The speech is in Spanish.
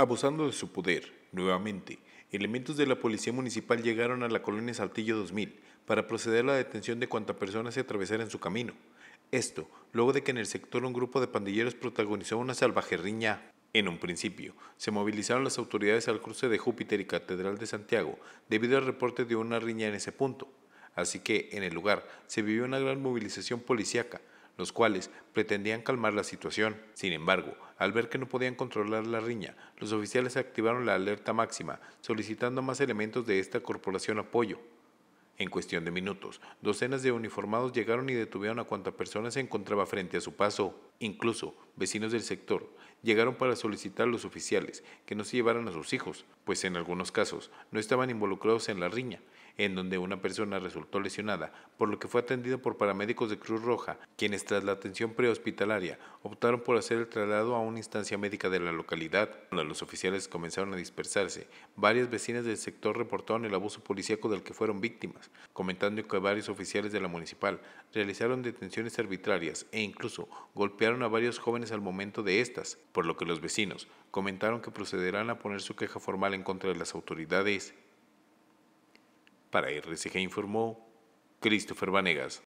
Abusando de su poder, nuevamente, elementos de la Policía Municipal llegaron a la colonia Saltillo 2000 para proceder a la detención de cuanta persona se atravesara en su camino. Esto, luego de que en el sector un grupo de pandilleros protagonizó una salvajerriña. En un principio, se movilizaron las autoridades al cruce de Júpiter y Catedral de Santiago debido al reporte de una riña en ese punto. Así que, en el lugar, se vivió una gran movilización policíaca, los cuales pretendían calmar la situación. Sin embargo, al ver que no podían controlar la riña, los oficiales activaron la alerta máxima, solicitando más elementos de esta corporación apoyo. En cuestión de minutos, docenas de uniformados llegaron y detuvieron a cuanta persona se encontraba frente a su paso. Incluso vecinos del sector llegaron para solicitar a los oficiales que no se llevaran a sus hijos, pues en algunos casos no estaban involucrados en la riña, en donde una persona resultó lesionada, por lo que fue atendido por paramédicos de Cruz Roja, quienes tras la atención prehospitalaria optaron por hacer el traslado a una instancia médica de la localidad. Cuando los oficiales comenzaron a dispersarse, varias vecinas del sector reportaron el abuso policíaco del que fueron víctimas, comentando que varios oficiales de la municipal realizaron detenciones arbitrarias e incluso golpearon a varios jóvenes al momento de estas, por lo que los vecinos comentaron que procederán a poner su queja formal en contra de las autoridades. Para RCG informó Christopher Vanegas.